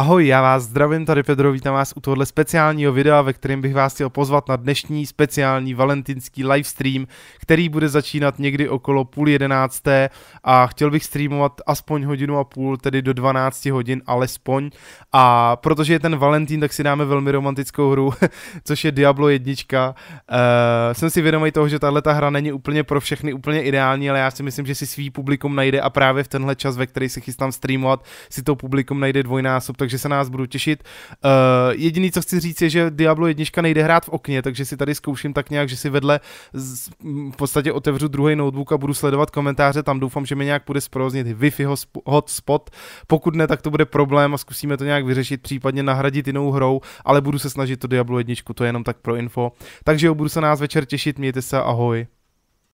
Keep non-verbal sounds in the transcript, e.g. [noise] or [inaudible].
Ahoj, já vás zdravím, tady Pedro, vítám vás u tohle speciálního videa, ve kterém bych vás chtěl pozvat na dnešní speciální valentinský livestream, který bude začínat někdy okolo půl jedenácté a chtěl bych streamovat aspoň hodinu a půl, tedy do 12 hodin alespoň. A protože je ten Valentín, tak si dáme velmi romantickou hru, [laughs] což je Diablo 1. Uh, eh, jsem si vědomý toho, že tahle ta hra není úplně pro všechny úplně ideální, ale já si myslím, že si svý publikum najde a právě v tenhle čas, ve který se chystám streamovat, si to publikum najde dvojnásob, takže se nás budu těšit. Uh, jediný, co chci říct, je, že Diablo 1 nejde hrát v okně, takže si tady zkouším tak nějak, že si vedle z, v podstatě otevřu druhý notebook a budu sledovat komentáře, tam doufám, že mi nějak bude zproznit Wi-Fi hotspot. Pokud ne, tak to bude problém a zkusíme to nějak vyřešit, případně nahradit jinou hrou, ale budu se snažit to Diablo 1, to je jenom tak pro info. Takže jo, budu se nás večer těšit, mějte se, ahoj.